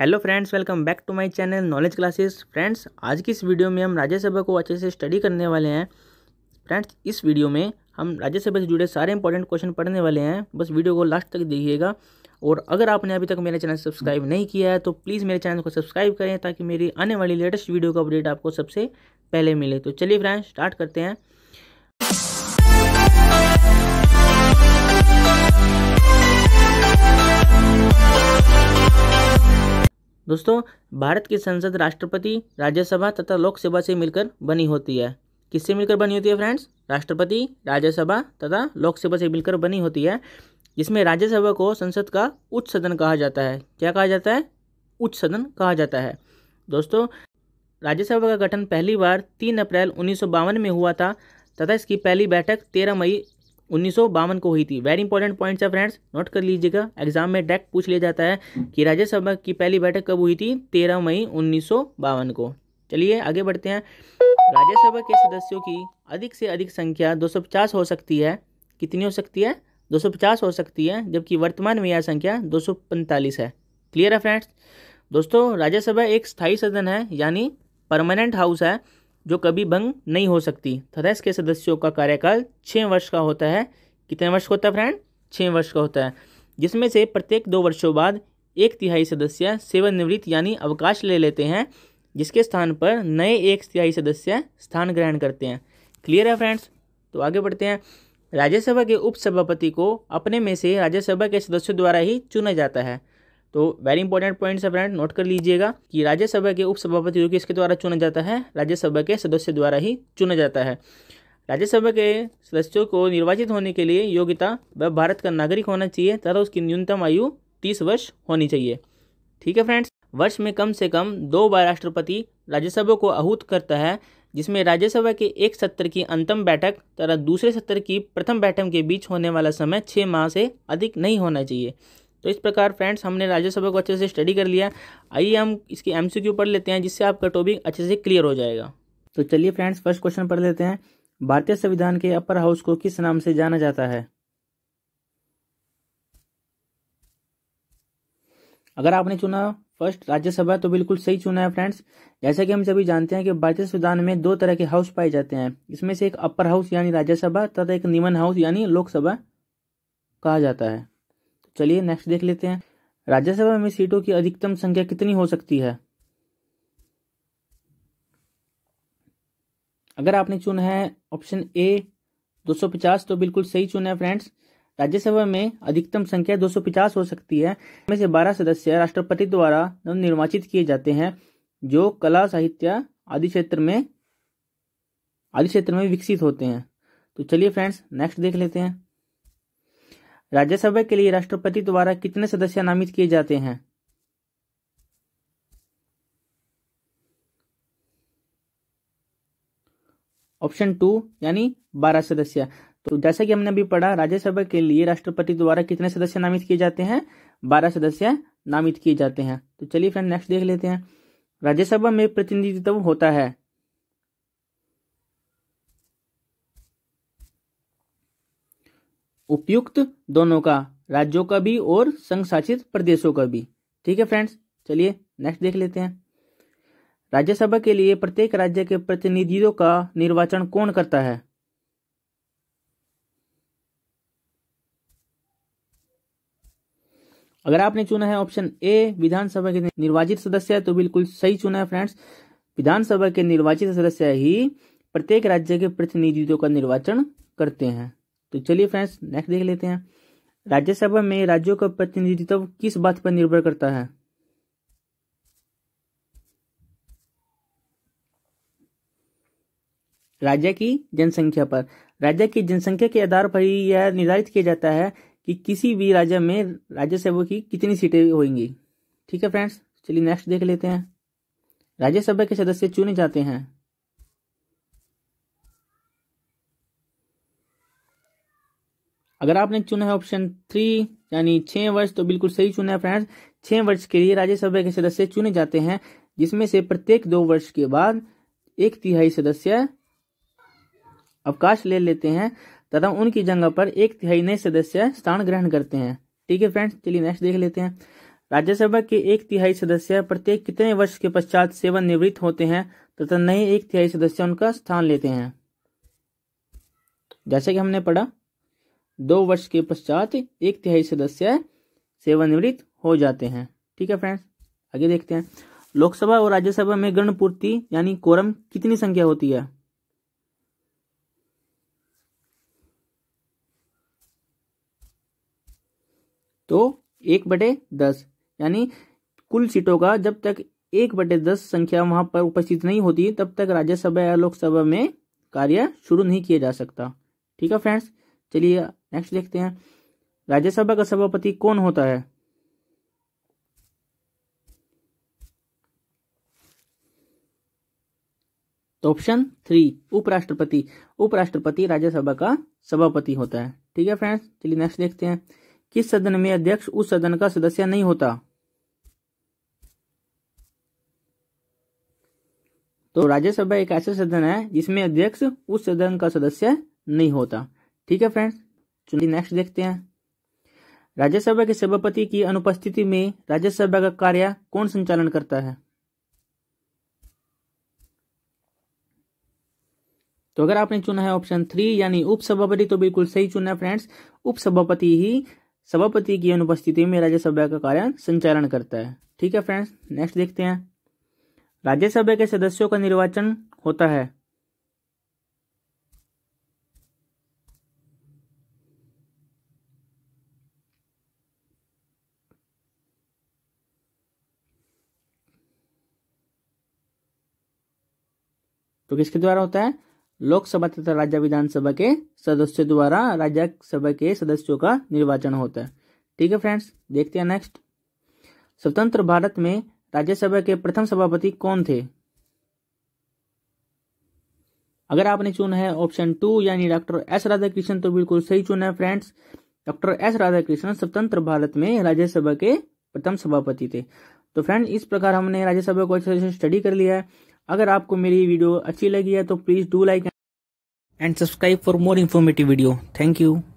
hello friends welcome back to my channel knowledge classes friends आज की इस video में हम राज्यसभा को अच्छे से स्टडी करने वाले हैं फ्रेंड्स इस वीडियो में हम राज्यसभा से जुड़े सारे इंपॉर्टेंट क्वेश्चन पढ़ने वाले हैं बस वीडियो को लास्ट तक देखिएगा और अगर आपने अभी तक मेरा चैनल सब्सक्राइब नहीं किया है तो प्लीज़ मेरे चैनल को सब्सक्राइब करें ताकि मेरी आने वाली लेटेस्ट वीडियो का अपडेट आपको सबसे पहले मिले तो चलिए फ्रेंड्स स्टार्ट करते हैं दोस्तों भारत की संसद राष्ट्रपति राज्यसभा तथा लोकसभा से मिलकर बनी होती है किससे मिलकर बनी होती है फ्रेंड्स राष्ट्रपति राज्यसभा तथा लोकसभा से मिलकर बनी होती है जिसमें राज्यसभा को संसद का उच्च सदन कहा जाता है क्या कहा जाता है उच्च सदन कहा जाता है दोस्तों राज्यसभा का गठन पहली बार तीन अप्रैल उन्नीस में हुआ था तथा इसकी पहली बैठक तेरह मई उन्नीस को हुई थी वेरी इंपॉर्टेंट पॉइंट्स है फ्रेंड्स नोट कर लीजिएगा एग्जाम में डायरेक्ट पूछ लिया जाता है कि राज्यसभा की पहली बैठक कब हुई थी तेरह मई उन्नीस को चलिए आगे बढ़ते हैं राज्यसभा के सदस्यों की अधिक से अधिक संख्या 250 हो सकती है कितनी हो सकती है 250 हो सकती है जबकि वर्तमान में यह संख्या दो है क्लियर है फ्रेंड्स दोस्तों राज्यसभा एक स्थायी सदन है यानी परमानेंट हाउस है जो कभी भंग नहीं हो सकती तथा इसके सदस्यों का कार्यकाल छः वर्ष का होता है कितने वर्ष का होता है फ्रेंड छः वर्ष का होता है जिसमें से प्रत्येक दो वर्षों बाद एक तिहाई सदस्य सेवानिवृत्त यानी अवकाश ले लेते हैं जिसके स्थान पर नए एक तिहाई सदस्य स्थान ग्रहण करते हैं क्लियर है फ्रेंड्स तो आगे बढ़ते हैं राज्यसभा के उपसभापति को अपने में से राज्यसभा के सदस्यों द्वारा ही चुना जाता है तो वेरी इंपॉर्टेंट पॉइंट है फ्रेंड नोट कर लीजिएगा कि राज्यसभा के उपसभापति जो कि इसके द्वारा चुना जाता है राज्यसभा के सदस्य द्वारा ही चुना जाता है राज्यसभा के सदस्यों को निर्वाचित होने के लिए योग्यता वह भारत का नागरिक होना चाहिए तथा उसकी न्यूनतम आयु तीस वर्ष होनी चाहिए ठीक है फ्रेंड्स वर्ष में कम से कम दो बार राष्ट्रपति राज्यसभा को आहूत करता है जिसमें राज्यसभा के एक सत्र की अंतम बैठक तथा दूसरे सत्र की प्रथम बैठक के बीच होने वाला समय छः माह से अधिक नहीं होना चाहिए तो इस प्रकार फ्रेंड्स हमने राज्यसभा को अच्छे से स्टडी कर लिया आइए हम इसकी एम सी पढ़ लेते हैं जिससे आपका टॉपिक अच्छे से क्लियर हो जाएगा तो चलिए फ्रेंड्स फर्स्ट क्वेश्चन पढ़ लेते हैं भारतीय संविधान के अपर हाउस को किस नाम से जाना जाता है अगर आपने चुना फर्स्ट राज्यसभा तो बिल्कुल सही चुना है फ्रेंड्स जैसा कि हम सभी जानते हैं कि भारतीय संविधान में दो तरह के हाउस पाए जाते हैं इसमें से एक अपर हाउस यानी राज्यसभा तथा एक निमन हाउस यानी लोकसभा कहा जाता है चलिए नेक्स्ट देख लेते हैं राज्यसभा में सीटों की अधिकतम संख्या कितनी हो सकती है अगर आपने चुना है ऑप्शन ए 250 तो बिल्कुल सही चुना है फ्रेंड्स राज्यसभा में अधिकतम संख्या 250 हो सकती है में से 12 सदस्य राष्ट्रपति द्वारा निर्वाचित किए जाते हैं जो कला साहित्य आदि क्षेत्र में आदि क्षेत्र में विकसित होते हैं तो चलिए फ्रेंड्स नेक्स्ट देख लेते हैं राज्यसभा के लिए राष्ट्रपति द्वारा कितने सदस्य नामित किए जाते हैं ऑप्शन टू यानी बारह सदस्य तो जैसा कि हमने अभी पढ़ा राज्यसभा के लिए राष्ट्रपति द्वारा कितने सदस्य नामित किए जाते हैं बारह सदस्य नामित किए जाते हैं तो चलिए फ्रेंड नेक्स्ट देख लेते हैं राज्यसभा में प्रतिनिधित्व होता है उपयुक्त दोनों का राज्यों का भी और संघ शासित प्रदेशों का भी ठीक है फ्रेंड्स चलिए नेक्स्ट देख लेते हैं राज्यसभा के लिए प्रत्येक राज्य के प्रतिनिधियों का निर्वाचन कौन करता है अगर आपने चुना है ऑप्शन ए विधानसभा के निर्वाचित सदस्य तो बिल्कुल सही चुना है फ्रेंड्स विधानसभा के निर्वाचित सदस्य ही प्रत्येक राज्य के प्रतिनिधित्व का निर्वाचन करते हैं तो चलिए फ्रेंड्स नेक्स्ट देख लेते हैं राज्यसभा में राज्यों का प्रतिनिधित्व किस बात पर निर्भर करता है राज्य की जनसंख्या पर राज्य की जनसंख्या के आधार पर ही यह निर्धारित किया जाता है कि किसी भी राज्य में राज्यसभा की कितनी सीटें होंगी ठीक है फ्रेंड्स चलिए नेक्स्ट देख लेते हैं राज्यसभा के सदस्य चुने जाते हैं अगर आपने चुना है ऑप्शन थ्री यानी छह वर्ष तो बिल्कुल सही चुना है फ्रेंड्स छह वर्ष के लिए राज्यसभा के सदस्य चुने जाते हैं जिसमें से प्रत्येक दो वर्ष के बाद एक तिहाई सदस्य अवकाश ले लेते हैं तथा उनकी जगह पर एक तिहाई नए सदस्य स्थान ग्रहण करते हैं ठीक है फ्रेंड्स चलिए नेक्स्ट देख लेते हैं राज्यसभा के एक तिहाई सदस्य प्रत्येक कितने वर्ष के पश्चात सेवानिवृत्त होते हैं तथा नए एक तिहाई सदस्य उनका स्थान लेते हैं जैसे कि हमने पढ़ा दो वर्ष के पश्चात एक तिहाई सदस्य सेवानिवृत्त हो जाते हैं ठीक है फ्रेंड्स आगे देखते हैं लोकसभा और राज्यसभा में पूर्ति यानी कोरम कितनी संख्या होती है तो एक बटे दस यानी कुल सीटों का जब तक एक बटे दस संख्या वहां पर उपस्थित नहीं होती तब तक राज्यसभा या लोकसभा में कार्य शुरू नहीं किया जा सकता ठीक है फ्रेंड्स चलिए नेक्स्ट देखते हैं राज्यसभा का सभापति कौन होता है तो ऑप्शन थ्री उपराष्ट्रपति उपराष्ट्रपति राज्यसभा का सभापति होता है ठीक है फ्रेंड्स चलिए नेक्स्ट देखते हैं किस सदन में अध्यक्ष उस सदन का सदस्य नहीं होता तो राज्यसभा एक ऐसा सदन है जिसमें अध्यक्ष उस सदन का सदस्य नहीं होता ठीक है फ्रेंड्स चलिए नेक्स्ट देखते हैं राज्यसभा के सभापति की अनुपस्थिति में राज्यसभा का कार्य कौन संचालन करता है तो अगर आपने चुना है ऑप्शन थ्री यानी उपसभापति तो बिल्कुल सही चुना है फ्रेंड्स उपसभापति ही सभापति की अनुपस्थिति में राज्यसभा का कार्य संचालन करता है ठीक है फ्रेंड्स नेक्स्ट देखते हैं राज्यसभा के सदस्यों का निर्वाचन होता है तो किसके द्वारा होता है लोकसभा तथा राज्य विधानसभा के सदस्य द्वारा राज्य सभा के सदस्यों का निर्वाचन होता है ठीक है फ्रेंड्स देखते हैं नेक्स्ट स्वतंत्र भारत में राज्यसभा के प्रथम सभापति कौन थे अगर आपने चुना है ऑप्शन टू यानी डॉक्टर एस कृष्ण तो बिल्कुल सही चुना है फ्रेंड्स डॉक्टर एस कृष्ण स्वतंत्र भारत में राज्यसभा के प्रथम सभापति थे तो फ्रेंड इस प्रकार हमने राज्यसभा को अच्छे से स्टडी कर लिया है अगर आपको मेरी वीडियो अच्छी लगी है तो please do like and subscribe for more informative video thank you